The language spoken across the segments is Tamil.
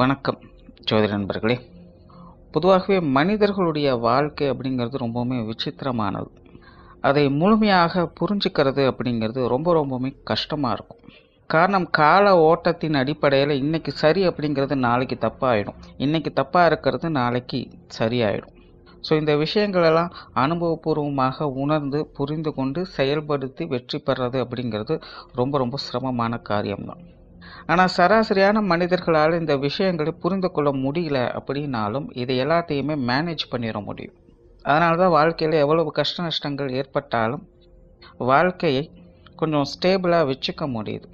வணக்கம் ஜோதி நண்பர்களே பொதுவாகவே மனிதர்களுடைய வாழ்க்கை அப்படிங்கிறது ரொம்பவுமே விசித்திரமானது அதை முழுமையாக புரிஞ்சுக்கிறது அப்படிங்கிறது ரொம்ப ரொம்பவுமே கஷ்டமாக இருக்கும் காரணம் கால ஓட்டத்தின் அடிப்படையில் இன்றைக்கி சரி அப்படிங்கிறது நாளைக்கு தப்பாகிடும் இன்றைக்கி தப்பாக இருக்கிறது நாளைக்கு சரியாயிடும் ஸோ இந்த விஷயங்களெல்லாம் அனுபவபூர்வமாக உணர்ந்து புரிந்து கொண்டு செயல்படுத்தி வெற்றி பெறது அப்படிங்கிறது ரொம்ப ரொம்ப சிரமமான காரியம்தான் ஆனால் சராசரியான மனிதர்களால் இந்த விஷயங்களை புரிந்து கொள்ள முடியல அப்படின்னாலும் இது எல்லாத்தையுமே மேனேஜ் பண்ணிட முடியும் அதனால தான் வாழ்க்கையில் எவ்வளவு கஷ்ட நஷ்டங்கள் ஏற்பட்டாலும் வாழ்க்கையை கொஞ்சம் ஸ்டேபிளாக வச்சுக்க முடியுது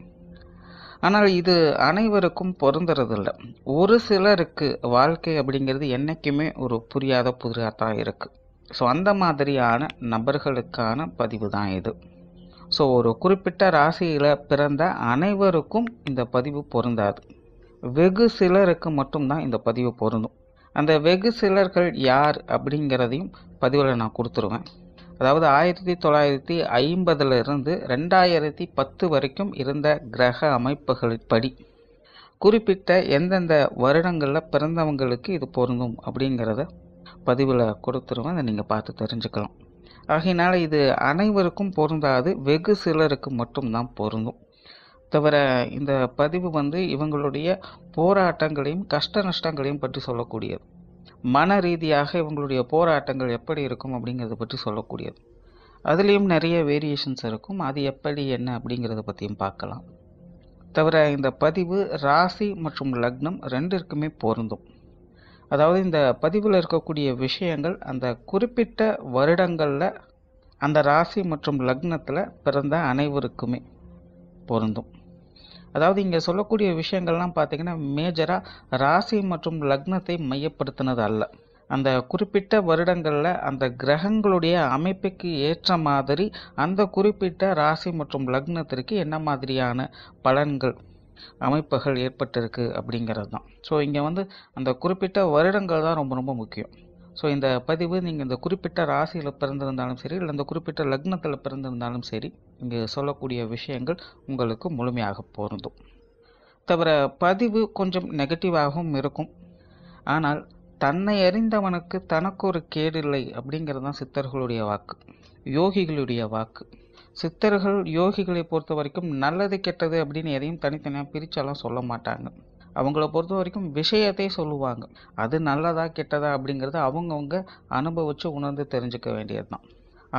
ஆனால் இது அனைவருக்கும் பொருந்துறதில்லை ஒரு சிலருக்கு வாழ்க்கை அப்படிங்கிறது என்றைக்குமே ஒரு புரியாத புதிராக தான் இருக்குது ஸோ அந்த மாதிரியான நபர்களுக்கான பதிவு தான் இது ஸோ ஒரு குறிப்பிட்ட ராசியில் பிறந்த அனைவருக்கும் இந்த பதிவு பொருந்தாது வெகு சிலருக்கு மட்டும்தான் இந்த பதிவு பொருந்தும் அந்த வெகு சிலர்கள் யார் அப்படிங்கிறதையும் பதிவில் நான் கொடுத்துருவேன் அதாவது ஆயிரத்தி தொள்ளாயிரத்தி ஐம்பதுலேருந்து ரெண்டாயிரத்தி பத்து வரைக்கும் இருந்த கிரக அமைப்புகளின்படி குறிப்பிட்ட எந்தெந்த வருடங்களில் பிறந்தவங்களுக்கு இது பொருந்தும் அப்படிங்கிறத பதிவில் கொடுத்துருவேன் அதை நீங்கள் பார்த்து தெரிஞ்சுக்கலாம் ஆகையினால் இது அனைவருக்கும் பொருந்தாது வெகு சிலருக்கு மட்டும்தான் பொருந்தும் தவிர இந்த பதிவு வந்து இவங்களுடைய போராட்டங்களையும் கஷ்ட நஷ்டங்களையும் பற்றி சொல்லக்கூடியது மன ரீதியாக இவங்களுடைய போராட்டங்கள் எப்படி இருக்கும் அப்படிங்கிறத பற்றி சொல்லக்கூடியது அதுலேயும் நிறைய வேரியேஷன்ஸ் இருக்கும் அது எப்படி என்ன அப்படிங்கிறத பற்றியும் பார்க்கலாம் தவிர இந்த பதிவு ராசி மற்றும் லக்னம் ரெண்டிற்குமே பொருந்தும் அதாவது இந்த பதிவில் இருக்கக்கூடிய விஷயங்கள் அந்த குறிப்பிட்ட வருடங்களில் அந்த ராசி மற்றும் லக்னத்தில் பிறந்த அனைவருக்குமே பொருந்தும் அதாவது இங்கே சொல்லக்கூடிய விஷயங்கள்லாம் பார்த்திங்கன்னா மேஜராக ராசி மற்றும் லக்னத்தை மையப்படுத்தினது அல்ல அந்த குறிப்பிட்ட வருடங்களில் அந்த கிரகங்களுடைய அமைப்புக்கு ஏற்ற மாதிரி அந்த குறிப்பிட்ட ராசி மற்றும் லக்னத்திற்கு என்ன மாதிரியான பலன்கள் அமைப்புகள் ஏற்பட்டிருக்கு அப்படிங்கிறது தான் ஸோ இங்கே வந்து அந்த குறிப்பிட்ட வருடங்கள் தான் ரொம்ப ரொம்ப முக்கியம் ஸோ இந்த பதிவு நீங்கள் இந்த குறிப்பிட்ட ராசியில் பிறந்திருந்தாலும் சரி இல்லை இந்த குறிப்பிட்ட லக்னத்தில் பிறந்திருந்தாலும் சரி இங்கே சொல்லக்கூடிய விஷயங்கள் உங்களுக்கு முழுமையாக பொருந்தும் தவிர பதிவு கொஞ்சம் நெகட்டிவாகவும் இருக்கும் ஆனால் தன்னை அறிந்தவனுக்கு தனக்கு ஒரு கேடில்லை அப்படிங்கிறது தான் சித்தர்களுடைய வாக்கு யோகிகளுடைய வாக்கு சித்தர்கள் யோகிகளை பொறுத்த வரைக்கும் நல்லது கெட்டது அப்படின்னு எதையும் தனித்தனியாக பிரிச்செல்லாம் சொல்ல மாட்டாங்க அவங்கள பொறுத்த வரைக்கும் விஷயத்தை சொல்லுவாங்க அது நல்லதா கெட்டதா அப்படிங்கிறத அவங்கவுங்க அனுபவித்து உணர்ந்து தெரிஞ்சுக்க வேண்டியது தான்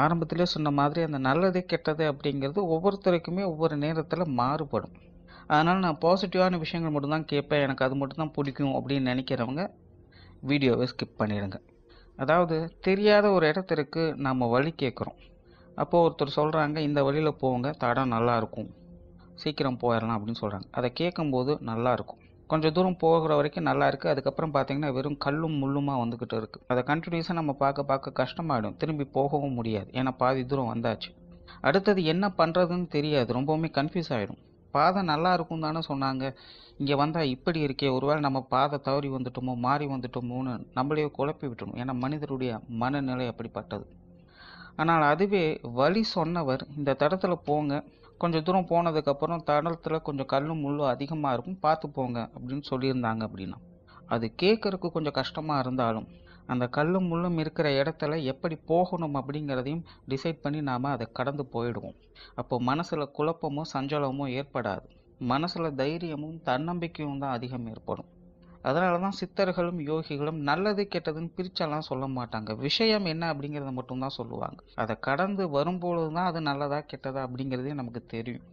ஆரம்பத்திலே சொன்ன மாதிரி அந்த நல்லது கெட்டது அப்படிங்கிறது ஒவ்வொருத்தருக்குமே ஒவ்வொரு நேரத்தில் மாறுபடும் அதனால் நான் பாசிட்டிவான விஷயங்கள் மட்டும்தான் கேட்பேன் எனக்கு அது மட்டும்தான் பிடிக்கும் அப்படின்னு நினைக்கிறவங்க வீடியோவை ஸ்கிப் பண்ணிடுங்க அதாவது தெரியாத ஒரு இடத்திற்கு நாம் வழி கேட்குறோம் அப்போது ஒருத்தர் சொல்கிறாங்க இந்த வழியில் போங்க தடம் நல்லாயிருக்கும் சீக்கிரம் போயிடலாம் அப்படின்னு சொல்கிறாங்க அதை கேட்கும்போது நல்லாயிருக்கும் கொஞ்சம் தூரம் போகிற வரைக்கும் நல்லா இருக்குது அதுக்கப்புறம் பார்த்தீங்கன்னா வெறும் கல்லும் முள்ளுமாக வந்துக்கிட்டு இருக்குது அதை கண்டினியூஸாக நம்ம பார்க்க பார்க்க கஷ்டமாயிடும் திரும்பி போகவும் முடியாது ஏன்னா பாதி தூரம் வந்தாச்சு அடுத்தது என்ன பண்ணுறதுன்னு தெரியாது ரொம்பவுமே கன்ஃபியூஸ் ஆகிடும் பாதை நல்லா இருக்கும் தானே சொன்னாங்க இங்கே வந்தால் இப்படி இருக்கே ஒருவேளை நம்ம பாதை தவறி வந்துட்டோமோ மாறி வந்துட்டோமோன்னு நம்மளையே குழப்பி விட்டுணும் ஏன்னா மனிதருடைய மனநிலை அப்படிப்பட்டது ஆனால் அதுவே வழி சொன்னவர் இந்த தடத்தில் போங்க கொஞ்சம் தூரம் போனதுக்கப்புறம் தடத்தில் கொஞ்சம் கல்லும் முள்ளும் அதிகமாக இருக்கும் பார்த்து போங்க அப்படின்னு சொல்லியிருந்தாங்க அப்படின்னா அது கேட்குறக்கு கொஞ்சம் கஷ்டமாக இருந்தாலும் அந்த கல்லும் முள்ளும் இருக்கிற இடத்துல எப்படி போகணும் அப்படிங்கிறதையும் டிசைட் பண்ணி நாம் அதை கடந்து போயிடுவோம் அப்போ மனசில் குழப்பமோ சஞ்சலமோ ஏற்படாது மனசில் தைரியமும் தன்னம்பிக்கையும் தான் அதிகம் ஏற்படும் அதனால தான் சித்தர்களும் யோகிகளும் நல்லது கெட்டதுன்னு பிரிச்செல்லாம் சொல்ல மாட்டாங்க விஷயம் என்ன அப்படிங்கிறத மட்டும்தான் சொல்லுவாங்க அதை கடந்து வரும்பொழுது தான் அது நல்லதா கெட்டதா அப்படிங்கிறதே நமக்கு தெரியும்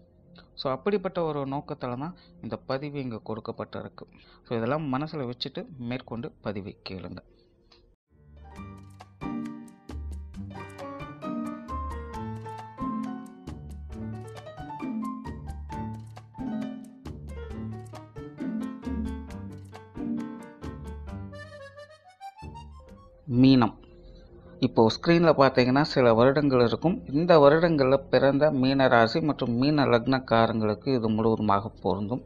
ஸோ அப்படிப்பட்ட ஒரு நோக்கத்தால் தான் இந்த பதிவு இங்கே கொடுக்கப்பட்டிருக்கு ஸோ இதெல்லாம் மனசில் வச்சுட்டு மேற்கொண்டு பதிவை கேளுங்கள் மீனம் இப்போது ஸ்க்ரீனில் பார்த்தீங்கன்னா சில வருடங்கள் இருக்கும் இந்த வருடங்களில் பிறந்த மீனராசி மற்றும் மீன லக்னக்காரங்களுக்கு இது முழுவதுமாக பொருந்தும்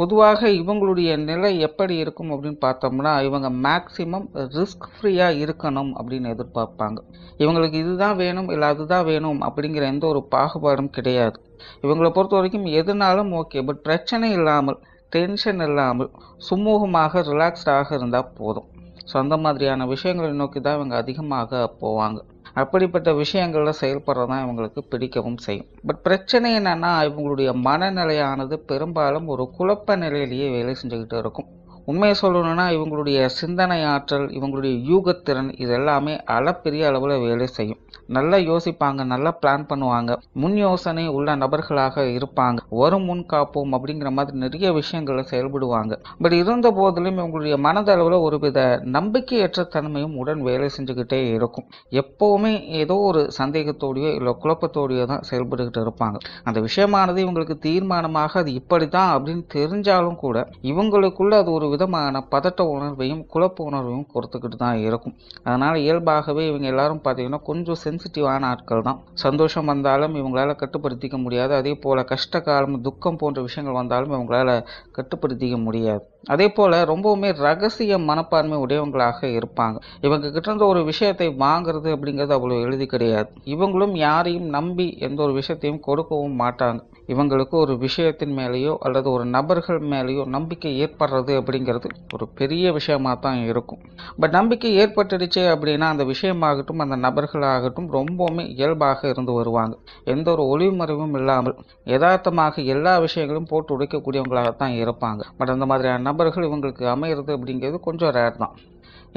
பொதுவாக இவங்களுடைய நிலை எப்படி இருக்கும் அப்படின்னு பார்த்தோம்னா இவங்க மேக்சிமம் ரிஸ்க் ஃப்ரீயாக இருக்கணும் அப்படின்னு எதிர்பார்ப்பாங்க இவங்களுக்கு இதுதான் வேணும் இல்லை அதுதான் வேணும் அப்படிங்கிற எந்த ஒரு பாகுபாடும் கிடையாது இவங்களை பொறுத்த வரைக்கும் எதுனாலும் ஓகே பட் பிரச்சனை இல்லாமல் டென்ஷன் இல்லாமல் சுமூகமாக ரிலாக்ஸ்டாக இருந்தால் போதும் ஸோ அந்த மாதிரியான விஷயங்களை நோக்கி தான் இவங்க அதிகமாக போவாங்க அப்படிப்பட்ட விஷயங்களில் செயல்படுறது தான் இவங்களுக்கு பிடிக்கவும் செய்யும் பட் பிரச்சனை என்னென்னா இவங்களுடைய மனநிலையானது பெரும்பாலும் ஒரு குழப்ப நிலையிலேயே வேலை செஞ்சுக்கிட்டு இருக்கும் உண்மையை சொல்லணும்னா இவங்களுடைய சிந்தனை ஆற்றல் இவங்களுடைய யூகத்திறன் இது எல்லாமே அளப்பெரிய அளவில் வேலை செய்யும் நல்லா யோசிப்பாங்க நல்லா பிளான் பண்ணுவாங்க முன் யோசனை உள்ள நபர்களாக இருப்பாங்க வரும் முன் காப்போம் அப்படிங்கிற மாதிரி நிறைய விஷயங்களை செயல்படுவாங்க பட் இருந்த போதிலும் இவங்களுடைய மனதளவில் ஒரு வித நம்பிக்கையற்ற தன்மையும் உடன் வேலை செஞ்சுக்கிட்டே இருக்கும் எப்போவுமே ஏதோ ஒரு சந்தேகத்தோடையோ இல்லை குழப்பத்தோடையோ தான் செயல்பட்டுக்கிட்டு இருப்பாங்க அந்த விஷயமானது இவங்களுக்கு தீர்மானமாக அது இப்படி தான் அப்படின்னு தெரிஞ்சாலும் கூட இவங்களுக்குள்ள அது ஒரு வித விதமான பதட்ட உணர்வையும் குழப்ப உணர்வையும் கொடுத்துக்கிட்டு தான் இருக்கும் அதனால் இயல்பாகவே இவங்க எல்லாரும் பார்த்தீங்கன்னா கொஞ்சம் சென்சிட்டிவான ஆட்கள் தான் சந்தோஷம் வந்தாலும் இவங்களால் கட்டுப்படுத்திக்க முடியாது அதே போல் கஷ்ட காலம் துக்கம் போன்ற விஷயங்கள் வந்தாலும் இவங்களால் கட்டுப்படுத்திக்க முடியாது அதே போல் ரொம்பவுமே ரகசிய மனப்பான்மை உடையவங்களாக இருப்பாங்க இவங்க இருந்த ஒரு விஷயத்தை வாங்குறது அப்படிங்கிறது அவ்வளோ எழுதி கிடையாது இவங்களும் யாரையும் நம்பி எந்த ஒரு விஷயத்தையும் கொடுக்கவும் மாட்டாங்க இவங்களுக்கு ஒரு விஷயத்தின் மேலேயோ அல்லது ஒரு நபர்கள் மேலேயோ நம்பிக்கை ஏற்படுறது அப்படிங்கிறது ஒரு பெரிய விஷயமாக தான் இருக்கும் பட் நம்பிக்கை ஏற்பட்டுடுச்சு அப்படின்னா அந்த விஷயமாகட்டும் அந்த நபர்களாகட்டும் ரொம்பவுமே இயல்பாக இருந்து வருவாங்க எந்த ஒரு ஒளிமறைவும் இல்லாமல் யதார்த்தமாக எல்லா விஷயங்களும் போட்டு உடைக்கக்கூடியவங்களாக தான் இருப்பாங்க பட் அந்த மாதிரியான நபர்கள் இவங்களுக்கு அமையிறது அப்படிங்கிறது கொஞ்சம் ரேர் தான்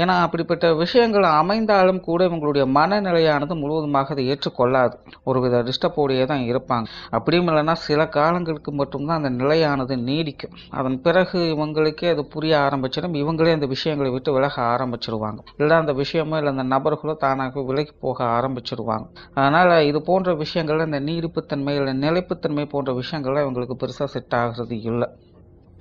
ஏன்னா அப்படிப்பட்ட விஷயங்கள் அமைந்தாலும் கூட இவங்களுடைய மனநிலையானது முழுவதுமாக அதை ஏற்றுக்கொள்ளாது ஒரு வித டிஸ்டப்போடையே தான் இருப்பாங்க அப்படியும் இல்லைன்னா சில காலங்களுக்கு மட்டும்தான் அந்த நிலையானது நீடிக்கும் அதன் பிறகு இவங்களுக்கே அது புரிய ஆரம்பிச்சிடும் இவங்களே அந்த விஷயங்களை விட்டு விலக ஆரம்பிச்சிருவாங்க இல்லை அந்த விஷயமோ இல்லை அந்த நபர்களோ தானாக விலகி போக ஆரம்பிச்சிருவாங்க அதனால் இது போன்ற விஷயங்கள்ல இந்த நீடிப்புத்தன்மை இல்லை நிலைப்புத்தன்மை போன்ற விஷயங்கள்லாம் இவங்களுக்கு பெருசாக செட் ஆகிறது இல்லை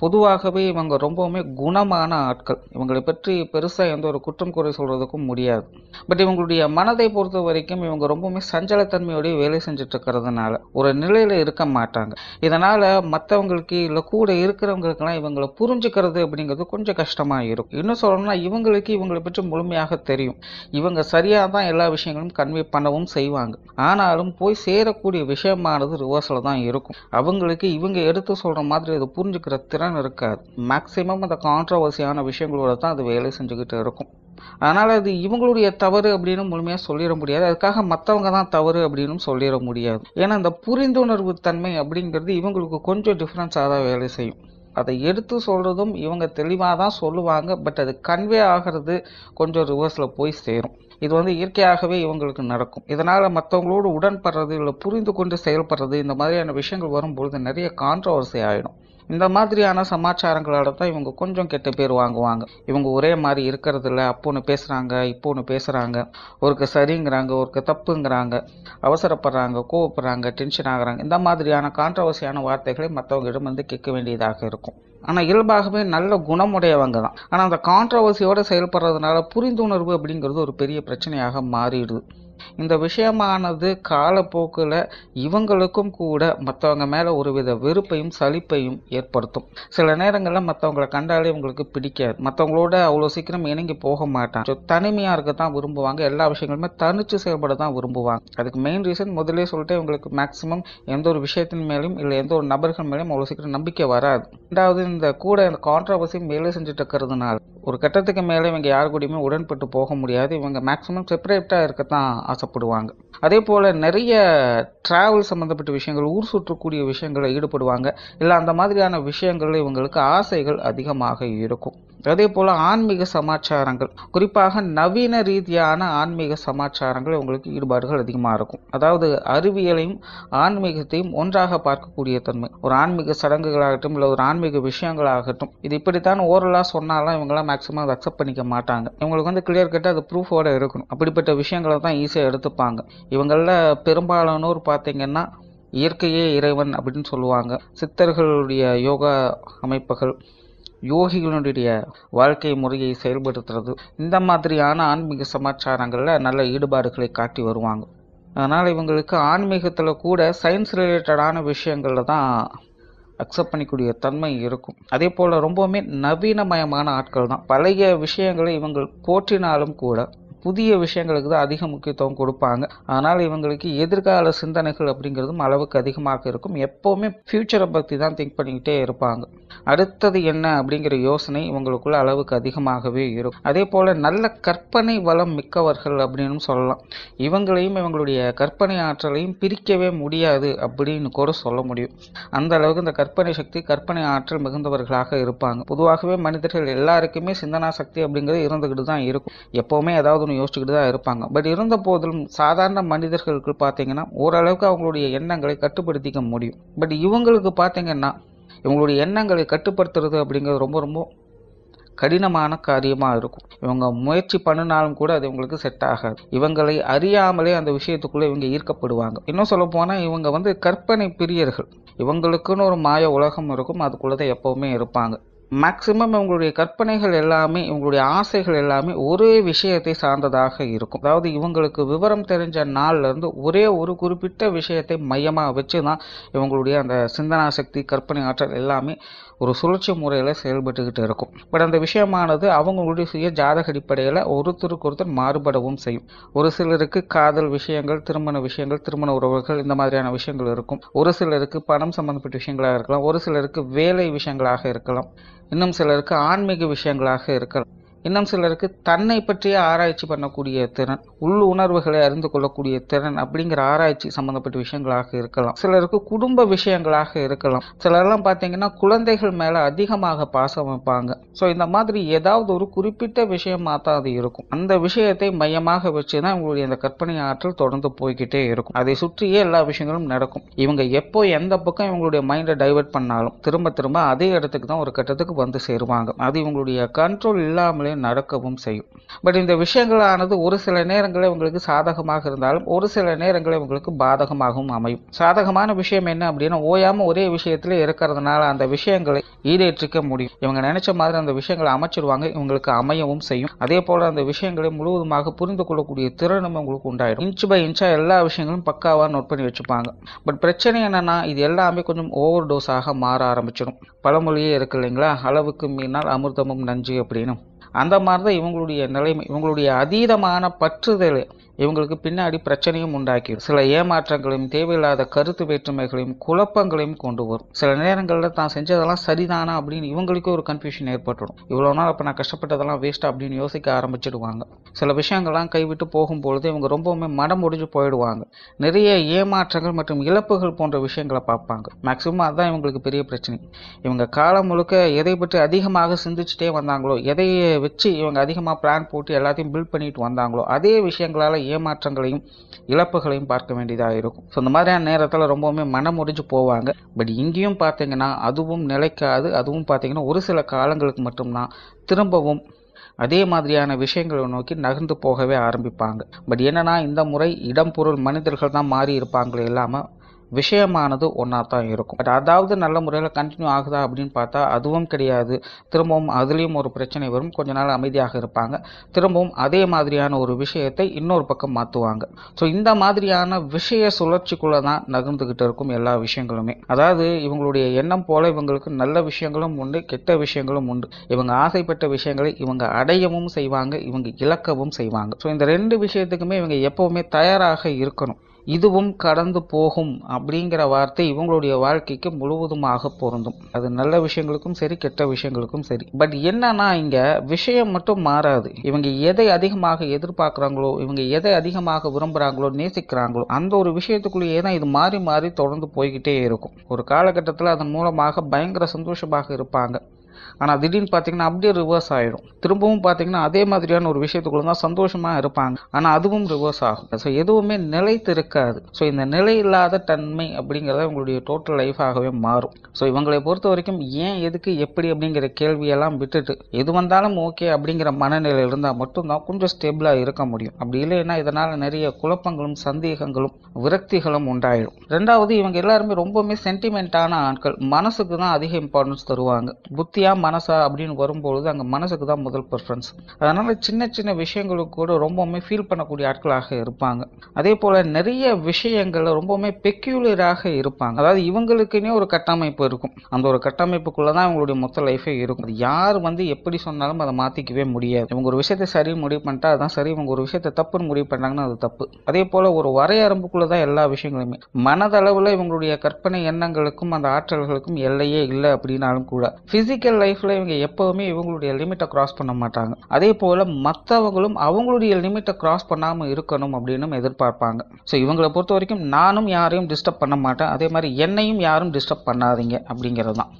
பொதுவாகவே இவங்க ரொம்பவுமே குணமான ஆட்கள் இவங்களை பற்றி பெருசாக எந்த ஒரு குற்றம் குறை சொல்கிறதுக்கும் முடியாது பட் இவங்களுடைய மனதை பொறுத்த வரைக்கும் இவங்க ரொம்பவுமே சஞ்சலத்தன்மையோடய வேலை செஞ்சுட்டு இருக்கிறதுனால ஒரு நிலையில் இருக்க மாட்டாங்க இதனால் மற்றவங்களுக்கு இல்லை கூட இருக்கிறவங்களுக்கெல்லாம் இவங்களை புரிஞ்சுக்கிறது அப்படிங்கிறது கொஞ்சம் கஷ்டமாக இருக்கும் இன்னும் சொல்லணும்னா இவங்களுக்கு இவங்களை பற்றி முழுமையாக தெரியும் இவங்க சரியாக தான் எல்லா விஷயங்களும் கன்வே பண்ணவும் செய்வாங்க ஆனாலும் போய் சேரக்கூடிய விஷயமானது ரிவர்ஸில் தான் இருக்கும் அவங்களுக்கு இவங்க எடுத்து சொல்கிற மாதிரி அதை புரிஞ்சுக்கிற திறன் ஆப்ஷன் இருக்காது மேக்ஸிமம் அந்த கான்ட்ரவர்சியான விஷயங்களோட தான் அது வேலை செஞ்சுக்கிட்டு இருக்கும் அதனால் அது இவங்களுடைய தவறு அப்படின்னு முழுமையாக சொல்லிட முடியாது அதுக்காக மற்றவங்க தான் தவறு அப்படின்னு சொல்லிட முடியாது ஏன்னா அந்த புரிந்துணர்வு தன்மை அப்படிங்கிறது இவங்களுக்கு கொஞ்சம் டிஃப்ரென்ஸாக தான் வேலை செய்யும் அதை எடுத்து சொல்கிறதும் இவங்க தெளிவாக தான் சொல்லுவாங்க பட் அது கன்வே ஆகிறது கொஞ்சம் ரிவர்ஸில் போய் சேரும் இது வந்து இயற்கையாகவே இவங்களுக்கு நடக்கும் இதனால் மற்றவங்களோடு உடன்படுறது இல்லை புரிந்து கொண்டு செயல்படுறது இந்த மாதிரியான விஷயங்கள் வரும்பொழுது நிறைய கான்ட்ரவர்சி ஆகிடும் இந்த மாதிரியான சமாச்சாரங்களோட தான் இவங்க கொஞ்சம் கெட்ட பேர் வாங்குவாங்க இவங்க ஒரே மாதிரி இருக்கிறது இல்லை அப்போ ஒன்று பேசுகிறாங்க இப்போ ஒன்று பேசுகிறாங்க ஒருக்கு சரிங்கிறாங்க ஒருக்கு தப்புங்கிறாங்க அவசரப்படுறாங்க கோவப்படுறாங்க டென்ஷன் ஆகிறாங்க இந்த மாதிரியான கான்ட்ரவர்சியான வார்த்தைகளை மற்றவங்களிடம் வந்து கேட்க வேண்டியதாக இருக்கும் ஆனால் இயல்பாகவே நல்ல குணமுடையவங்க தான் ஆனால் அந்த கான்ட்ரவர்சியோடு செயல்படுறதுனால புரிந்துணர்வு அப்படிங்கிறது ஒரு பெரிய பிரச்சனையாக மாறிடுது இந்த விஷயமானது காலப்போக்கில் இவங்களுக்கும் கூட மற்றவங்க மேலே ஒருவித வெறுப்பையும் சலிப்பையும் ஏற்படுத்தும் சில நேரங்களில் மற்றவங்களை கண்டாலே இவங்களுக்கு பிடிக்காது மற்றவங்களோட அவ்வளோ சீக்கிரம் இணங்கி போக மாட்டாங்க தனிமையாக இருக்க தான் விரும்புவாங்க எல்லா விஷயங்களுமே தனிச்சு செயல்பட தான் விரும்புவாங்க அதுக்கு மெயின் ரீசன் முதலே சொல்லிட்டு இவங்களுக்கு மேக்ஸிமம் எந்த ஒரு விஷயத்தின் மேலேயும் இல்லை எந்த ஒரு நபர்கள் மேலேயும் அவ்வளோ சீக்கிரம் நம்பிக்கை வராது ரெண்டாவது இந்த கூட இந்த கான்ட்ரவர்சியும் மேலே செஞ்சுட்டு இருக்கிறதுனால ஒரு கட்டத்துக்கு மேலே இவங்க யார் கூடயுமே உடன்பட்டு போக முடியாது இவங்க மேக்ஸிமம் செப்பரேட்டாக இருக்கத்தான் ஆசைப்படுவாங்க அதே போல் நிறைய ட்ராவல் சம்மந்தப்பட்ட விஷயங்கள் ஊர் சுற்றக்கூடிய விஷயங்களில் ஈடுபடுவாங்க இல்லை அந்த மாதிரியான விஷயங்களில் இவங்களுக்கு ஆசைகள் அதிகமாக இருக்கும் அதே போல் ஆன்மீக சமாச்சாரங்கள் குறிப்பாக நவீன ரீதியான ஆன்மீக சமாச்சாரங்கள் உங்களுக்கு ஈடுபாடுகள் அதிகமாக இருக்கும் அதாவது அறிவியலையும் ஆன்மீகத்தையும் ஒன்றாக பார்க்கக்கூடிய தன்மை ஒரு ஆன்மீக சடங்குகளாகட்டும் இல்லை ஒரு ஆன்மீக விஷயங்களாகட்டும் இது இப்படித்தான் ஓரலாக சொன்னாலும் இவங்களாம் மேக்ஸிமம் அதை அக்செப்ட் பண்ணிக்க மாட்டாங்க இவங்களுக்கு வந்து கிளியர் கட்டாக அது ப்ரூஃபோடு இருக்கணும் அப்படிப்பட்ட விஷயங்களை தான் ஈஸியாக எடுத்துப்பாங்க இவங்களில் பெரும்பாலானோர் பார்த்திங்கன்னா இயற்கையே இறைவன் அப்படின்னு சொல்லுவாங்க சித்தர்களுடைய யோகா அமைப்புகள் யோகிகளுடைய வாழ்க்கை முறையை செயல்படுத்துறது இந்த மாதிரியான ஆன்மீக சமாச்சாரங்களில் நல்ல ஈடுபாடுகளை காட்டி வருவாங்க அதனால் இவங்களுக்கு ஆன்மீகத்தில் கூட சயின்ஸ் ரிலேட்டடான விஷயங்களில் தான் அக்செப்ட் பண்ணிக்கூடிய தன்மை இருக்கும் அதே போல் ரொம்பவுமே நவீனமயமான ஆட்கள் தான் பழைய விஷயங்களை இவங்கள் போற்றினாலும் கூட புதிய விஷயங்களுக்கு தான் அதிக முக்கியத்துவம் கொடுப்பாங்க அதனால் இவங்களுக்கு எதிர்கால சிந்தனைகள் அப்படிங்கிறதும் அளவுக்கு அதிகமாக இருக்கும் எப்போவுமே ஃப்யூச்சரை பற்றி தான் திங்க் பண்ணிக்கிட்டே இருப்பாங்க அடுத்தது என்ன அப்படிங்கிற யோசனை இவங்களுக்குள்ள அளவுக்கு அதிகமாகவே இருக்கும் அதே போல் நல்ல கற்பனை வளம் மிக்கவர்கள் அப்படின்னு சொல்லலாம் இவங்களையும் இவங்களுடைய கற்பனை ஆற்றலையும் பிரிக்கவே முடியாது அப்படின்னு கூட சொல்ல முடியும் அந்த அளவுக்கு இந்த கற்பனை சக்தி கற்பனை ஆற்றல் மிகுந்தவர்களாக இருப்பாங்க பொதுவாகவே மனிதர்கள் எல்லாருக்குமே சிந்தனா சக்தி அப்படிங்கிறது இருந்துக்கிட்டு தான் இருக்கும் எப்போவுமே ஏதாவது அப்படின்னு யோசிச்சுக்கிட்டு தான் இருப்பாங்க பட் இருந்த போதிலும் சாதாரண மனிதர்களுக்கு பார்த்தீங்கன்னா ஓரளவுக்கு அவங்களுடைய எண்ணங்களை கட்டுப்படுத்திக்க முடியும் பட் இவங்களுக்கு பார்த்தீங்கன்னா இவங்களுடைய எண்ணங்களை கட்டுப்படுத்துறது அப்படிங்கிறது ரொம்ப ரொம்ப கடினமான காரியமாக இருக்கும் இவங்க முயற்சி பண்ணினாலும் கூட அது இவங்களுக்கு செட் ஆகாது இவங்களை அறியாமலே அந்த விஷயத்துக்குள்ளே இவங்க ஈர்க்கப்படுவாங்க இன்னும் சொல்ல போனால் இவங்க வந்து கற்பனை பிரியர்கள் இவங்களுக்குன்னு ஒரு மாய உலகம் இருக்கும் அதுக்குள்ளே தான் எப்போவுமே இருப்பாங்க மேக்சிமம் இவங்களுடைய கற்பனைகள் எல்லாமே இவங்களுடைய ஆசைகள் எல்லாமே ஒரே விஷயத்தை சார்ந்ததாக இருக்கும் அதாவது இவங்களுக்கு விவரம் தெரிஞ்ச நாள்லேருந்து ஒரே ஒரு குறிப்பிட்ட விஷயத்தை மையமாக வச்சு தான் இவங்களுடைய அந்த சிந்தனா சக்தி கற்பனை ஆற்றல் எல்லாமே ஒரு சுழற்சி முறையில் செயல்பட்டுக்கிட்டு இருக்கும் பட் அந்த விஷயமானது அவங்களுடைய சுய ஜாதக அடிப்படையில் ஒருத்தருக்கு ஒருத்தர் மாறுபடவும் செய்யும் ஒரு சிலருக்கு காதல் விஷயங்கள் திருமண விஷயங்கள் திருமண உறவுகள் இந்த மாதிரியான விஷயங்கள் இருக்கும் ஒரு சிலருக்கு பணம் சம்மந்தப்பட்ட விஷயங்களாக இருக்கலாம் ஒரு சிலருக்கு வேலை விஷயங்களாக இருக்கலாம் இன்னும் சிலருக்கு ஆன்மீக விஷயங்களாக இருக்கலாம் இன்னும் சிலருக்கு தன்னை பற்றிய ஆராய்ச்சி பண்ணக்கூடிய திறன் உள் உணர்வுகளை அறிந்து கொள்ளக்கூடிய திறன் அப்படிங்கிற ஆராய்ச்சி சம்மந்தப்பட்ட விஷயங்களாக இருக்கலாம் சிலருக்கு குடும்ப விஷயங்களாக இருக்கலாம் சிலர்லாம் பார்த்தீங்கன்னா குழந்தைகள் மேலே அதிகமாக பாசம் வைப்பாங்க ஸோ இந்த மாதிரி ஏதாவது ஒரு குறிப்பிட்ட விஷயமாக தான் அது இருக்கும் அந்த விஷயத்தை மையமாக வச்சு தான் இவங்களுடைய அந்த கற்பனை ஆற்றல் தொடர்ந்து போய்கிட்டே இருக்கும் அதை சுற்றியே எல்லா விஷயங்களும் நடக்கும் இவங்க எப்போ எந்த பக்கம் இவங்களுடைய மைண்டை டைவெர்ட் பண்ணாலும் திரும்ப திரும்ப அதே இடத்துக்கு தான் ஒரு கட்டத்துக்கு வந்து சேருவாங்க அது இவங்களுடைய கண்ட்ரோல் இல்லாமலே விஷயங்களையும் நடக்கவும் செய்யும் பட் இந்த விஷயங்களானது ஒரு சில நேரங்களில் உங்களுக்கு சாதகமாக இருந்தாலும் ஒரு சில நேரங்களில் உங்களுக்கு பாதகமாகவும் அமையும் சாதகமான விஷயம் என்ன அப்படின்னா ஓயாமல் ஒரே விஷயத்துல இருக்கிறதுனால அந்த விஷயங்களை ஈடேற்றிக்க முடியும் இவங்க நினைச்ச மாதிரி அந்த விஷயங்களை அமைச்சிருவாங்க இவங்களுக்கு அமையவும் செய்யும் அதே போல் அந்த விஷயங்களை முழுவதுமாக புரிந்து கொள்ளக்கூடிய திறனும் உங்களுக்கு உண்டாயிடும் இன்ச் பை இன்ச்சா எல்லா விஷயங்களும் பக்காவாக நோட் பண்ணி வச்சுப்பாங்க பட் பிரச்சனை என்னென்னா இது எல்லாமே கொஞ்சம் ஓவர் டோஸாக மாற ஆரம்பிச்சிடும் பழமொழியே இருக்கு இல்லைங்களா அளவுக்கு மீனால் அமிர்தமும் நஞ்சு அப்படின்னு அந்த மாதிரி தான் இவங்களுடைய நிலைமை இவங்களுடைய அதீதமான பற்றுதல் இவங்களுக்கு பின்னாடி பிரச்சனையும் உண்டாக்கி சில ஏமாற்றங்களையும் தேவையில்லாத கருத்து வேற்றுமைகளையும் குழப்பங்களையும் கொண்டு வரும் சில நேரங்களில் தான் செஞ்சதெல்லாம் சரிதானா அப்படின்னு இவங்களுக்கு ஒரு கன்ஃபியூஷன் ஏற்பட்டுடும் இவ்வளோ நாள் அப்போ நான் கஷ்டப்பட்டதெல்லாம் வேஸ்ட் அப்படின்னு யோசிக்க ஆரம்பிச்சிடுவாங்க சில விஷயங்கள்லாம் கைவிட்டு போகும்பொழுது இவங்க ரொம்பவுமே மனம் முடிஞ்சு போயிடுவாங்க நிறைய ஏமாற்றங்கள் மற்றும் இழப்புகள் போன்ற விஷயங்களை பார்ப்பாங்க மேக்சிமம் அதுதான் இவங்களுக்கு பெரிய பிரச்சனை இவங்க காலம் முழுக்க எதை பற்றி அதிகமாக சிந்திச்சுட்டே வந்தாங்களோ எதையை வச்சு இவங்க அதிகமாக பிளான் போட்டு எல்லாத்தையும் பில்ட் பண்ணிட்டு வந்தாங்களோ அதே விஷயங்களால் ஏமாற்றங்களையும் இழப்புகளையும் பார்க்க வேண்டியதாக இருக்கும் ஸோ இந்த மாதிரியான நேரத்தில் ரொம்பவுமே மனம் முடிஞ்சு போவாங்க பட் இங்கேயும் பார்த்தீங்கன்னா அதுவும் நிலைக்காது அதுவும் பார்த்தீங்கன்னா ஒரு சில காலங்களுக்கு மட்டும்தான் திரும்பவும் அதே மாதிரியான விஷயங்களை நோக்கி நகர்ந்து போகவே ஆரம்பிப்பாங்க பட் என்னன்னா இந்த முறை இடம் பொருள் மனிதர்கள் தான் மாறி இருப்பாங்களே இல்லாமல் விஷயமானது ஒன்றா தான் இருக்கும் பட் அதாவது நல்ல முறையில் கண்டினியூ ஆகுதா அப்படின்னு பார்த்தா அதுவும் கிடையாது திரும்பவும் அதுலேயும் ஒரு பிரச்சனை வரும் கொஞ்ச நாள் அமைதியாக இருப்பாங்க திரும்பவும் அதே மாதிரியான ஒரு விஷயத்தை இன்னொரு பக்கம் மாற்றுவாங்க ஸோ இந்த மாதிரியான விஷய சுழற்சிக்குள்ளே தான் நகர்ந்துக்கிட்டு இருக்கும் எல்லா விஷயங்களுமே அதாவது இவங்களுடைய எண்ணம் போல இவங்களுக்கு நல்ல விஷயங்களும் உண்டு கெட்ட விஷயங்களும் உண்டு இவங்க ஆசைப்பட்ட விஷயங்களை இவங்க அடையவும் செய்வாங்க இவங்க இழக்கவும் செய்வாங்க ஸோ இந்த ரெண்டு விஷயத்துக்குமே இவங்க எப்போவுமே தயாராக இருக்கணும் இதுவும் கடந்து போகும் அப்படிங்கிற வார்த்தை இவங்களுடைய வாழ்க்கைக்கு முழுவதுமாக பொருந்தும் அது நல்ல விஷயங்களுக்கும் சரி கெட்ட விஷயங்களுக்கும் சரி பட் என்னன்னா இங்க விஷயம் மட்டும் மாறாது இவங்க எதை அதிகமாக எதிர்பார்க்குறாங்களோ இவங்க எதை அதிகமாக விரும்புகிறாங்களோ நேசிக்கிறாங்களோ அந்த ஒரு விஷயத்துக்குள்ளேயே தான் இது மாறி மாறி தொடர்ந்து போய்கிட்டே இருக்கும் ஒரு காலகட்டத்தில் அதன் மூலமாக பயங்கர சந்தோஷமாக இருப்பாங்க ஆனால் திடீர்னு பார்த்தீங்கன்னா அப்படியே ரிவர்ஸ் ஆகிடும் திரும்பவும் பார்த்தீங்கன்னா அதே மாதிரியான ஒரு விஷயத்துக்குள்ள தான் சந்தோஷமாக இருப்பாங்க ஆனால் அதுவும் ரிவர்ஸ் ஆகும் ஸோ எதுவுமே நிலைத்து இருக்காது ஸோ இந்த நிலை இல்லாத தன்மை அப்படிங்கிறத உங்களுடைய டோட்டல் லைஃபாகவே மாறும் ஸோ இவங்களை பொறுத்த வரைக்கும் ஏன் எதுக்கு எப்படி அப்படிங்கிற கேள்வியெல்லாம் விட்டுட்டு எது வந்தாலும் ஓகே அப்படிங்கிற மனநிலை இருந்தால் மட்டும்தான் கொஞ்சம் ஸ்டேபிளாக இருக்க முடியும் அப்படி இல்லைன்னா இதனால் நிறைய குழப்பங்களும் சந்தேகங்களும் விரக்திகளும் உண்டாயிடும் ரெண்டாவது இவங்க எல்லாருமே ரொம்பவுமே சென்டிமெண்ட்டான ஆட்கள் மனசுக்கு தான் அதிக இம்பார்ட்டன்ஸ் தருவாங்க புத்தியாக மனசா அப்படின்னு வரும்பொழுது அங்கே மனசுக்கு தான் முதல் ப்ரிஃபரன்ஸ் அதனால் சின்ன சின்ன விஷயங்களுக்கு கூட ரொம்பவுமே ஃபீல் பண்ணக்கூடிய ஆட்களாக இருப்பாங்க அதே போல் நிறைய விஷயங்கள் ரொம்பவுமே பெக்யூலராக இருப்பாங்க அதாவது இவங்களுக்குன்னே ஒரு கட்டமைப்பு இருக்கும் அந்த ஒரு கட்டமைப்புக்குள்ளே தான் இவங்களுடைய மொத்த லைஃபே இருக்கும் யார் வந்து எப்படி சொன்னாலும் அதை மாற்றிக்கவே முடியாது இவங்க ஒரு விஷயத்தை சரி முடிவு பண்ணிட்டா அதுதான் சரி இவங்க ஒரு விஷயத்தை தப்புன்னு முடிவு பண்ணாங்கன்னா அது தப்பு அதே போல் ஒரு வரையரம்புக்குள்ளே தான் எல்லா விஷயங்களுமே மனதளவில் இவங்களுடைய கற்பனை எண்ணங்களுக்கும் அந்த ஆற்றல்களுக்கும் எல்லையே இல்லை அப்படின்னாலும் கூட ஃபிசிக்கல் லைஃப் லைஃப்பில் இவங்க எப்போவுமே இவங்களுடைய லிமிட்டை க்ராஸ் பண்ண மாட்டாங்க அதே போல் மற்றவங்களும் அவங்களுடைய லிமிட்டை க்ராஸ் பண்ணாமல் இருக்கணும் அப்படின்னு எதிர்பார்ப்பாங்க ஸோ இவங்களை பொறுத்த வரைக்கும் நானும் யாரையும் டிஸ்டர்ப் பண்ண மாட்டேன் அதே மாதிரி என்னையும் யாரும் டிஸ்டர்ப் பண்ணாதீங்க அப்படிங்கிறது தான்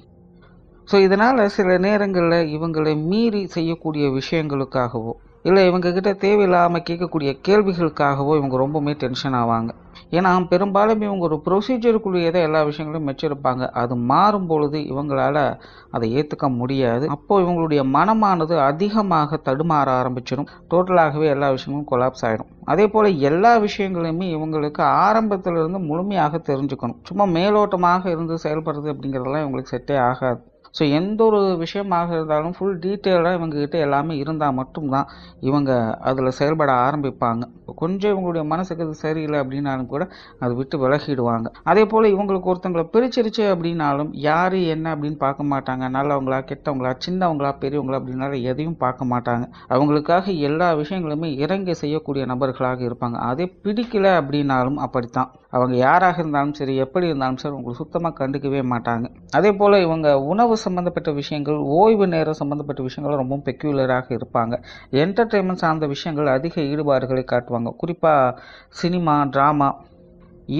ஸோ இதனால் சில நேரங்களில் இவங்களை மீறி செய்யக்கூடிய விஷயங்களுக்காகவோ இல்லை இவங்கக்கிட்ட தேவையில்லாமல் கேட்கக்கூடிய கேள்விகளுக்காகவோ இவங்க ரொம்பவுமே டென்ஷன் ஆவாங்க ஏன்னா பெரும்பாலும் இவங்க ஒரு ப்ரொசீஜருக்குள்ளேயே தான் எல்லா விஷயங்களையும் வச்சுருப்பாங்க அது மாறும் பொழுது இவங்களால் அதை ஏற்றுக்க முடியாது அப்போது இவங்களுடைய மனமானது அதிகமாக தடுமாற ஆரம்பிச்சிடும் டோட்டலாகவே எல்லா விஷயங்களும் கொலாப்ஸ் ஆகிடும் அதே போல் எல்லா விஷயங்களையுமே இவங்களுக்கு ஆரம்பத்திலிருந்து முழுமையாக தெரிஞ்சுக்கணும் சும்மா மேலோட்டமாக இருந்து செயல்படுறது அப்படிங்கிறதெல்லாம் இவங்களுக்கு செட்டே ஆகாது ஸோ எந்த ஒரு விஷயமாக இருந்தாலும் ஃபுல் டீட்டெயிலாக இவங்ககிட்ட எல்லாமே இருந்தால் மட்டும்தான் இவங்க அதில் செயல்பட ஆரம்பிப்பாங்க கொஞ்சம் இவங்களுடைய மனசுக்கு அது சரியில்லை அப்படின்னாலும் கூட அதை விட்டு விலகிடுவாங்க அதே போல் இவங்களுக்கு ஒருத்தங்களை பிரிச்சிருச்சு அப்படின்னாலும் யார் என்ன அப்படின்னு பார்க்க மாட்டாங்க நல்லவங்களா கெட்டவங்களா சின்னவங்களா பெரியவங்களா அப்படின்னால எதையும் பார்க்க மாட்டாங்க அவங்களுக்காக எல்லா விஷயங்களுமே இறங்கி செய்யக்கூடிய நபர்களாக இருப்பாங்க அதே பிடிக்கல அப்படின்னாலும் அப்படித்தான் அவங்க யாராக இருந்தாலும் சரி எப்படி இருந்தாலும் சரி அவங்களுக்கு சுத்தமாக கண்டுக்கவே மாட்டாங்க அதே போல் இவங்க உணவு சம்மந்தப்பட்ட விஷயங்கள் ஓய்வு நேரம் சம்மந்தப்பட்ட விஷயங்கள் ரொம்பவும் பெக்யூலராக இருப்பாங்க என்டர்டெயின்மெண்ட் சார்ந்த விஷயங்கள் அதிக ஈடுபாடுகளை காட்டுவாங்க குறிப்பாக சினிமா ட்ராமா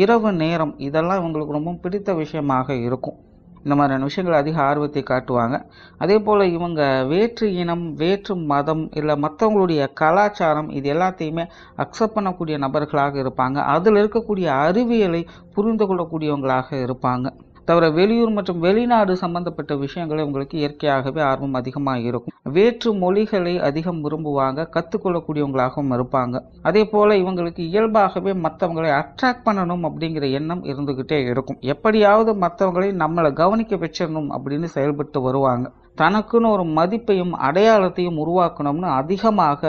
இரவு நேரம் இதெல்லாம் இவங்களுக்கு ரொம்ப பிடித்த விஷயமாக இருக்கும் இந்த மாதிரியான விஷயங்கள் அதிக ஆர்வத்தை காட்டுவாங்க அதே போல் இவங்க வேற்று இனம் வேற்று மதம் இல்லை மற்றவங்களுடைய கலாச்சாரம் இது எல்லாத்தையுமே அக்செப்ட் பண்ணக்கூடிய நபர்களாக இருப்பாங்க அதில் இருக்கக்கூடிய அறிவியலை புரிந்து கொள்ளக்கூடியவங்களாக இருப்பாங்க தவிர வெளியூர் மற்றும் வெளிநாடு சம்பந்தப்பட்ட விஷயங்களை உங்களுக்கு இயற்கையாகவே ஆர்வம் அதிகமாக இருக்கும் வேற்று மொழிகளை அதிகம் விரும்புவாங்க கற்றுக்கொள்ளக்கூடியவங்களாகவும் இருப்பாங்க அதே போல் இவங்களுக்கு இயல்பாகவே மற்றவங்களை அட்ராக்ட் பண்ணணும் அப்படிங்கிற எண்ணம் இருந்துக்கிட்டே இருக்கும் எப்படியாவது மற்றவங்களை நம்மளை கவனிக்க வச்சிடணும் அப்படின்னு செயல்பட்டு வருவாங்க தனக்குன்னு ஒரு மதிப்பையும் அடையாளத்தையும் உருவாக்கணும்னு அதிகமாக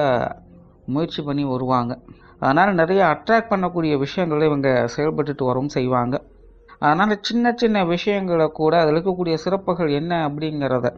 முயற்சி பண்ணி வருவாங்க அதனால் நிறைய அட்ராக்ட் பண்ணக்கூடிய விஷயங்களை இவங்க செயல்பட்டுட்டு வரவும் செய்வாங்க அதனால் சின்ன சின்ன விஷயங்களை கூட அதில் இருக்கக்கூடிய சிறப்புகள் என்ன அப்படிங்கிறத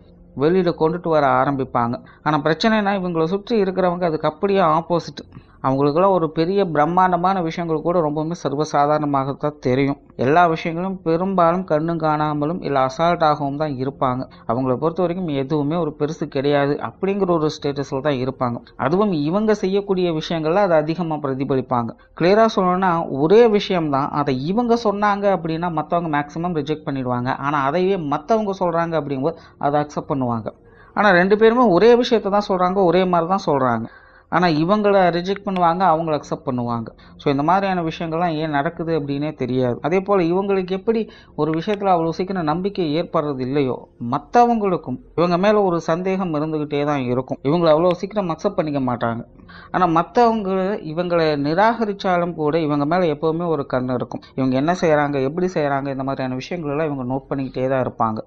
வெளியில் கொண்டுட்டு வர ஆரம்பிப்பாங்க ஆனால் பிரச்சனைனா இவங்களை சுற்றி இருக்கிறவங்க அதுக்கு அப்படியே ஆப்போசிட் அவங்களுக்கெல்லாம் ஒரு பெரிய பிரம்மாண்டமான விஷயங்கள் கூட ரொம்பவுமே சர்வசாதாரணமாகத்தான் தான் தெரியும் எல்லா விஷயங்களும் பெரும்பாலும் கண்ணும் காணாமலும் இல்லை அசால்ட்டாகவும் தான் இருப்பாங்க அவங்கள பொறுத்த வரைக்கும் எதுவுமே ஒரு பெருசு கிடையாது அப்படிங்கிற ஒரு ஸ்டேட்டஸில் தான் இருப்பாங்க அதுவும் இவங்க செய்யக்கூடிய விஷயங்கள்ல அதை அதிகமாக பிரதிபலிப்பாங்க கிளியராக சொல்லணும்னா ஒரே விஷயம்தான் அதை இவங்க சொன்னாங்க அப்படின்னா மற்றவங்க மேக்ஸிமம் ரிஜெக்ட் பண்ணிடுவாங்க ஆனால் அதையே மற்றவங்க சொல்கிறாங்க அப்படிங்கும்போது அதை அக்செப்ட் பண்ணுவாங்க ஆனால் ரெண்டு பேருமே ஒரே விஷயத்தை தான் சொல்கிறாங்க ஒரே மாதிரி தான் சொல்கிறாங்க ஆனால் இவங்களை ரிஜெக்ட் பண்ணுவாங்க அவங்கள அக்செப்ட் பண்ணுவாங்க ஸோ இந்த மாதிரியான விஷயங்கள்லாம் ஏன் நடக்குது அப்படின்னே தெரியாது அதே போல் இவங்களுக்கு எப்படி ஒரு விஷயத்தில் அவ்வளோ சீக்கிரம் நம்பிக்கை ஏற்படுறது இல்லையோ மற்றவங்களுக்கும் இவங்க மேலே ஒரு சந்தேகம் இருந்துக்கிட்டே தான் இருக்கும் இவங்களை அவ்வளோ சீக்கிரம் அக்செப்ட் பண்ணிக்க மாட்டாங்க ஆனால் மற்றவங்க இவங்களை நிராகரித்தாலும் கூட இவங்க மேலே எப்போவுமே ஒரு கண் இருக்கும் இவங்க என்ன செய்கிறாங்க எப்படி செய்கிறாங்க இந்த மாதிரியான விஷயங்களெல்லாம் இவங்க நோட் பண்ணிக்கிட்டே தான் இருப்பாங்க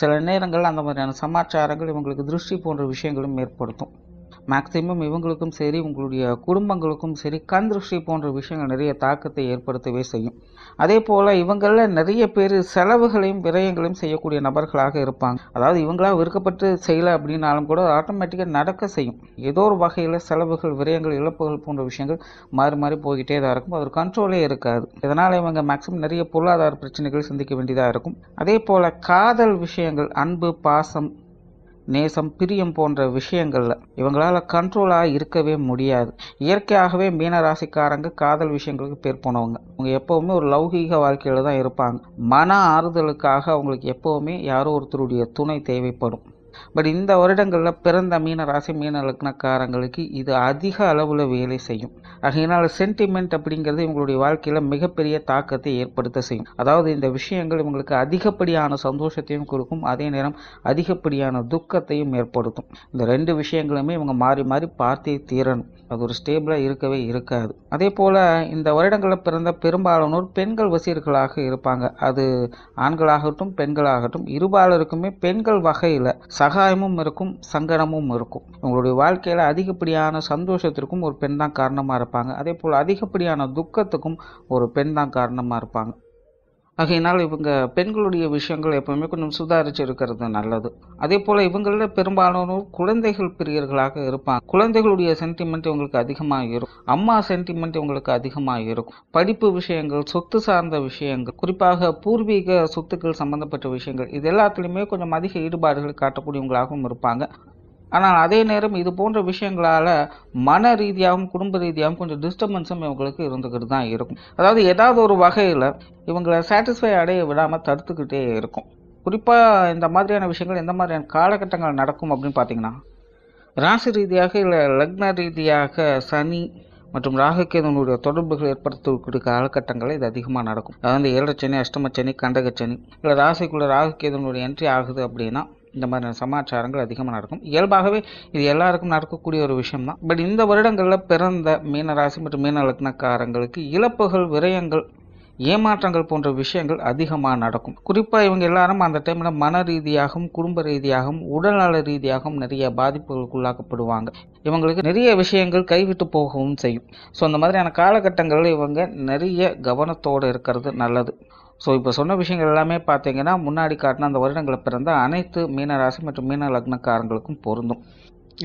சில நேரங்களில் அந்த மாதிரியான சமாச்சாரங்கள் இவங்களுக்கு திருஷ்டி போன்ற விஷயங்களும் ஏற்படுத்தும் மேக்சிமம் இவங்களுக்கும் சரி உங்களுடைய குடும்பங்களுக்கும் சரி கண் திருஷ்டி போன்ற விஷயங்கள் நிறைய தாக்கத்தை ஏற்படுத்தவே செய்யும் அதே போல் இவங்களில் நிறைய பேர் செலவுகளையும் விரயங்களையும் செய்யக்கூடிய நபர்களாக இருப்பாங்க அதாவது இவங்களாக விருக்கப்பட்டு செய்யலை அப்படின்னாலும் கூட ஆட்டோமேட்டிக்காக நடக்க செய்யும் ஏதோ ஒரு வகையில் செலவுகள் விரயங்கள் இழப்புகள் போன்ற விஷயங்கள் மாறி மாறி போய்கிட்டே தான் இருக்கும் அது கண்ட்ரோலே இருக்காது இதனால் இவங்க மேக்சிமம் நிறைய பொருளாதார பிரச்சனைகள் சந்திக்க வேண்டியதாக இருக்கும் அதே போல் காதல் விஷயங்கள் அன்பு பாசம் நேசம் பிரியம் போன்ற விஷயங்களில் இவங்களால் கண்ட்ரோலாக இருக்கவே முடியாது இயற்கையாகவே மீனராசிக்காரங்க காதல் விஷயங்களுக்கு பேர் போனவங்க அவங்க எப்போவுமே ஒரு லௌகீக வாழ்க்கையில் தான் இருப்பாங்க மன ஆறுதலுக்காக அவங்களுக்கு எப்போவுமே யாரோ ஒருத்தருடைய துணை தேவைப்படும் பட் இந்த வருடங்களில் பிறந்த மீன ராசி மீன லக்னக்காரங்களுக்கு இது அதிக அளவில் வேலை செய்யும் ஆகையினால் சென்டிமெண்ட் அப்படிங்கிறது இவங்களுடைய வாழ்க்கையில் மிகப்பெரிய தாக்கத்தை ஏற்படுத்த செய்யும் அதாவது இந்த விஷயங்கள் இவங்களுக்கு அதிகப்படியான சந்தோஷத்தையும் கொடுக்கும் அதே நேரம் அதிகப்படியான துக்கத்தையும் ஏற்படுத்தும் இந்த ரெண்டு விஷயங்களுமே இவங்க மாறி மாறி பார்த்தே தீரணும் அது ஒரு ஸ்டேபிளாக இருக்கவே இருக்காது அதே போல் இந்த வருடங்களில் பிறந்த பெரும்பாலானோர் பெண்கள் வசீர்களாக இருப்பாங்க அது ஆண்களாகட்டும் பெண்களாகட்டும் இருபாலருக்குமே பெண்கள் வகையில் சகாயமும் இருக்கும் சங்கடமும் இருக்கும் உங்களுடைய வாழ்க்கையில் அதிகப்படியான சந்தோஷத்திற்கும் ஒரு பெண் தான் காரணமாக இருப்பாங்க அதே போல் அதிகப்படியான துக்கத்துக்கும் ஒரு பெண் தான் காரணமாக இருப்பாங்க ஆகையினால் இவங்க பெண்களுடைய விஷயங்கள் எப்பவுமே கொஞ்சம் சுதாரிச்சு இருக்கிறது நல்லது அதே போல் இவங்களில் பெரும்பாலானோர் குழந்தைகள் பிரியர்களாக இருப்பாங்க குழந்தைகளுடைய சென்டிமெண்ட் இவங்களுக்கு அதிகமாக இருக்கும் அம்மா சென்டிமெண்ட் இவங்களுக்கு அதிகமாக இருக்கும் படிப்பு விஷயங்கள் சொத்து சார்ந்த விஷயங்கள் குறிப்பாக பூர்வீக சொத்துக்கள் சம்பந்தப்பட்ட விஷயங்கள் இது எல்லாத்துலேயுமே கொஞ்சம் அதிக ஈடுபாடுகள் காட்டக்கூடியவங்களாகவும் இருப்பாங்க ஆனால் அதே நேரம் இது போன்ற விஷயங்களால் மன ரீதியாகவும் குடும்ப ரீதியாகவும் கொஞ்சம் டிஸ்டர்பன்ஸும் இவங்களுக்கு இருந்துக்கிட்டு தான் இருக்கும் அதாவது ஏதாவது ஒரு வகையில் இவங்களை சாட்டிஸ்ஃபை அடைய விடாமல் தடுத்துக்கிட்டே இருக்கும் குறிப்பாக இந்த மாதிரியான விஷயங்கள் எந்த மாதிரியான காலகட்டங்கள் நடக்கும் அப்படின்னு பார்த்தீங்கன்னா ராசி ரீதியாக இல்லை லக்ன ரீதியாக சனி மற்றும் ராகுகேதனுடைய தொடர்புகள் ஏற்படுத்தக்கூடிய காலகட்டங்கள் இது அதிகமாக நடக்கும் அதாவது ஏழரை சனி அஷ்டமச்சனி கண்டகச்சனி கண்டக சனி இல்லை ராசிக்குள்ளே ராகுகேதனுடைய என்ட்ரி ஆகுது அப்படின்னா இந்த மாதிரியான சமாச்சாரங்கள் அதிகமாக நடக்கும் இயல்பாகவே இது எல்லாருக்கும் நடக்கக்கூடிய ஒரு விஷயம்தான் பட் இந்த வருடங்களில் பிறந்த மீனராசி மற்றும் மீன லக்னக்காரங்களுக்கு இழப்புகள் விரயங்கள் ஏமாற்றங்கள் போன்ற விஷயங்கள் அதிகமாக நடக்கும் குறிப்பாக இவங்க எல்லாரும் அந்த டைமில் மன ரீதியாகவும் குடும்ப ரீதியாகவும் உடல்நல ரீதியாகவும் நிறைய பாதிப்புகளுக்கு உள்ளாக்கப்படுவாங்க இவங்களுக்கு நிறைய விஷயங்கள் கைவிட்டு போகவும் செய்யும் ஸோ அந்த மாதிரியான காலகட்டங்களில் இவங்க நிறைய கவனத்தோடு இருக்கிறது நல்லது ஸோ இப்போ சொன்ன விஷயங்கள் எல்லாமே பார்த்தீங்கன்னா முன்னாடி காட்டின அந்த வருடங்களை பிறந்த அனைத்து மீன ராசி மற்றும் மீன லக்னக்காரங்களுக்கும் பொருந்தும்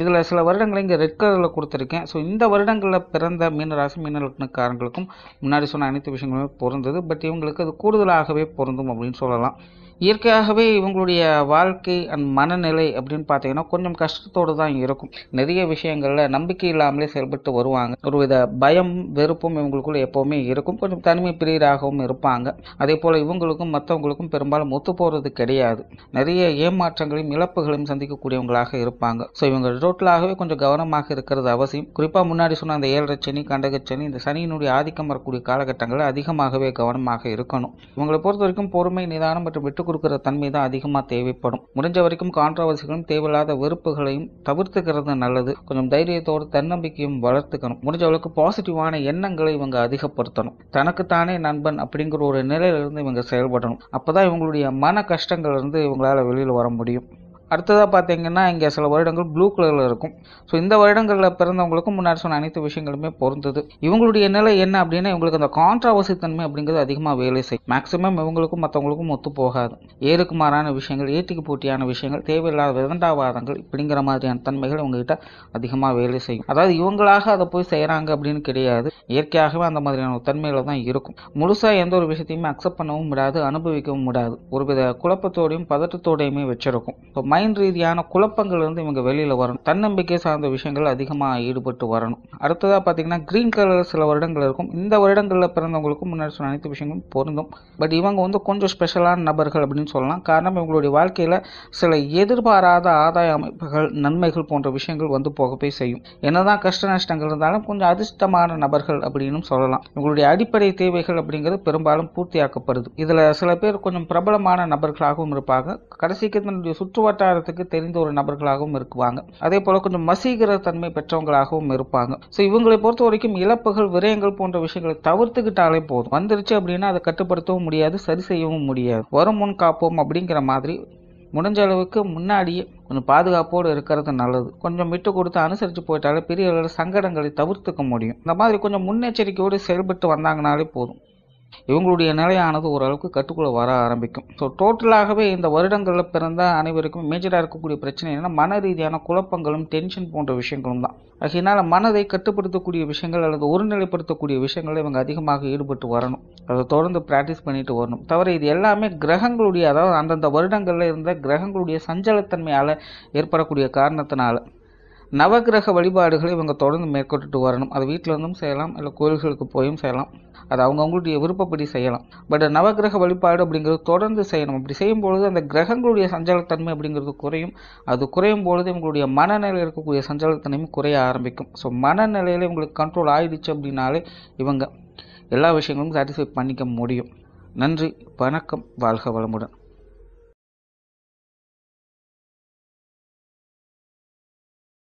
இதில் சில வருடங்களை இங்கே ரெட் கலரில் கொடுத்துருக்கேன் ஸோ இந்த வருடங்களில் பிறந்த மீனராசி லக்னக்காரங்களுக்கும் முன்னாடி சொன்ன அனைத்து விஷயங்களுமே பொருந்தது பட் இவங்களுக்கு அது கூடுதலாகவே பொருந்தும் அப்படின்னு சொல்லலாம் இயற்கையாகவே இவங்களுடைய வாழ்க்கை அண்ட் மனநிலை அப்படின்னு பார்த்தீங்கன்னா கொஞ்சம் கஷ்டத்தோடு தான் இருக்கும் நிறைய விஷயங்களில் நம்பிக்கை இல்லாமலே செயல்பட்டு வருவாங்க ஒருவித பயம் வெறுப்பும் இவங்களுக்குள்ள எப்போவுமே இருக்கும் கொஞ்சம் தனிமை பிரியராகவும் இருப்பாங்க அதே போல் இவங்களுக்கும் மற்றவங்களுக்கும் பெரும்பாலும் ஒத்து போகிறது கிடையாது நிறைய ஏமாற்றங்களையும் இழப்புகளையும் சந்திக்கக்கூடியவங்களாக இருப்பாங்க ஸோ இவங்க டோட்டலாகவே கொஞ்சம் கவனமாக இருக்கிறது அவசியம் குறிப்பாக முன்னாடி சொன்ன அந்த ஏழரை சனி கண்டக சனி இந்த சனியினுடைய ஆதிக்கம் வரக்கூடிய காலகட்டங்களில் அதிகமாகவே கவனமாக இருக்கணும் இவங்களை பொறுத்த வரைக்கும் பொறுமை நிதானம் மற்றும் விட்டு கொடுக்குற தன்மை தான் அதிகமாக தேவைப்படும் முடிஞ்ச வரைக்கும் கான்ட்ரவர்சிகளையும் தேவையில்லாத வெறுப்புகளையும் தவிர்த்துக்கிறது நல்லது கொஞ்சம் தைரியத்தோடு தன்னம்பிக்கையும் வளர்த்துக்கணும் முடிஞ்ச அளவுக்கு பாசிட்டிவான எண்ணங்களை இவங்க அதிகப்படுத்தணும் தனக்குத்தானே நண்பன் அப்படிங்கிற ஒரு நிலையிலிருந்து இவங்க செயல்படணும் அப்போ தான் இவங்களுடைய மன கஷ்டங்கள் இருந்து இவங்களால் வெளியில் வர முடியும் அடுத்ததாக பார்த்தீங்கன்னா இங்கே சில வருடங்கள் ப்ளூ கலரில் இருக்கும் ஸோ இந்த வருடங்களில் பிறந்தவங்களுக்கும் முன்னாடி சொன்ன அனைத்து விஷயங்களுமே பொருந்தது இவங்களுடைய நிலை என்ன அப்படின்னா இவங்களுக்கு அந்த கான்ட்ராவர்சி தன்மை அப்படிங்கிறது அதிகமாக வேலை செய்யும் மேக்ஸிமம் இவங்களுக்கும் மற்றவங்களுக்கும் ஒத்து போகாது ஏருக்கு மாறான விஷயங்கள் ஏட்டிக்கு போட்டியான விஷயங்கள் தேவையில்லாத விதண்டாவாதங்கள் இப்படிங்கிற மாதிரியான தன்மைகள் இவங்ககிட்ட அதிகமாக வேலை செய்யும் அதாவது இவங்களாக அதை போய் செய்கிறாங்க அப்படின்னு கிடையாது இயற்கையாகவே அந்த மாதிரியான தன்மையில் தான் இருக்கும் முழுசாக எந்த ஒரு விஷயத்தையுமே அக்செப்ட் பண்ணவும் விடாது அனுபவிக்கவும் விடாது ஒருவித குழப்பத்தோடையும் பதட்டத்தோடையுமே வச்சிருக்கும் இப்போ மைண்ட் ரீதியான குழப்பங்கள் வந்து இவங்க வெளியில் வரணும் தன்னம்பிக்கை சார்ந்த விஷயங்கள் அதிகமாக ஈடுபட்டு வரணும் அடுத்ததாக பார்த்தீங்கன்னா க்ரீன் கலர் சில வருடங்கள் இருக்கும் இந்த வருடங்களில் பிறந்தவங்களுக்கும் முன்னாடி சொன்ன அனைத்து விஷயங்களும் பொருந்தும் பட் இவங்க வந்து கொஞ்சம் ஸ்பெஷலான நபர்கள் அப்படின்னு சொல்லலாம் காரணம் இவங்களுடைய வாழ்க்கையில் சில எதிர்பாராத ஆதாய அமைப்புகள் நன்மைகள் போன்ற விஷயங்கள் வந்து போகவே செய்யும் என்னதான் கஷ்ட நஷ்டங்கள் இருந்தாலும் கொஞ்சம் அதிர்ஷ்டமான நபர்கள் அப்படின்னு சொல்லலாம் இவங்களுடைய அடிப்படை தேவைகள் அப்படிங்கிறது பெரும்பாலும் பூர்த்தியாக்கப்படுது இதில் சில பேர் கொஞ்சம் பிரபலமான நபர்களாகவும் இருப்பாங்க கடைசிக்கு தன்னுடைய சுற்றுவட்டார வட்டாரத்துக்கு தெரிந்த ஒரு நபர்களாகவும் இருக்குவாங்க அதே போல் கொஞ்சம் மசீகர தன்மை பெற்றவங்களாகவும் இருப்பாங்க ஸோ இவங்களை பொறுத்த வரைக்கும் இழப்புகள் விரயங்கள் போன்ற விஷயங்களை தவிர்த்துக்கிட்டாலே போதும் வந்துருச்சு அப்படின்னா அதை கட்டுப்படுத்தவும் முடியாது சரி செய்யவும் முடியாது வரும் முன் காப்போம் அப்படிங்கிற மாதிரி முடிஞ்ச அளவுக்கு முன்னாடியே கொஞ்சம் பாதுகாப்போடு இருக்கிறது நல்லது கொஞ்சம் விட்டு கொடுத்து அனுசரித்து போயிட்டாலே பெரிய அளவில் சங்கடங்களை தவிர்த்துக்க முடியும் இந்த மாதிரி கொஞ்சம் முன்னெச்சரிக்கையோடு செயல்பட்டு வந்தாங்கனாலே போதும் இவங்களுடைய நிலையானது ஓரளவுக்கு கட்டுக்குள்ள வர ஆரம்பிக்கும் ஸோ டோட்டலாகவே இந்த வருடங்களில் பிறந்த அனைவருக்கும் மேஜராக இருக்கக்கூடிய பிரச்சனை என்னென்னா மன ரீதியான குழப்பங்களும் டென்ஷன் போன்ற விஷயங்களும் தான் அதனால் மனதை கட்டுப்படுத்தக்கூடிய விஷயங்கள் அல்லது ஒருநிலைப்படுத்தக்கூடிய விஷயங்களில் இவங்க அதிகமாக ஈடுபட்டு வரணும் அதை தொடர்ந்து ப்ராக்டிஸ் பண்ணிட்டு வரணும் தவிர இது எல்லாமே கிரகங்களுடைய அதாவது அந்தந்த வருடங்களில் இருந்த கிரகங்களுடைய சஞ்சலத்தன்மையால் ஏற்படக்கூடிய காரணத்தினால நவகிரக வழிபாடுகளை இவங்க தொடர்ந்து மேற்கொண்டுட்டு வரணும் அது வீட்டில் இருந்தும் செய்யலாம் இல்லை கோயில்களுக்கு போயும் செய்யலாம் அது அவங்கவுங்களுடைய விருப்பப்படி செய்யலாம் பட் நவகிரக வழிபாடு அப்படிங்கிறது தொடர்ந்து செய்யணும் அப்படி செய்யும் பொழுது அந்த கிரகங்களுடைய சஞ்சலத்தன்மை அப்படிங்கிறது குறையும் அது குறையும் பொழுது இவங்களுடைய மனநிலையில் இருக்கக்கூடிய சஞ்சலத்தன்மையும் குறைய ஆரம்பிக்கும் ஸோ மனநிலையில் இவங்களுக்கு கண்ட்ரோல் ஆயிடுச்சு அப்படின்னாலே இவங்க எல்லா விஷயங்களும் சாட்டிஸ்ஃபை பண்ணிக்க முடியும் நன்றி வணக்கம் வாழ்க வளமுடன்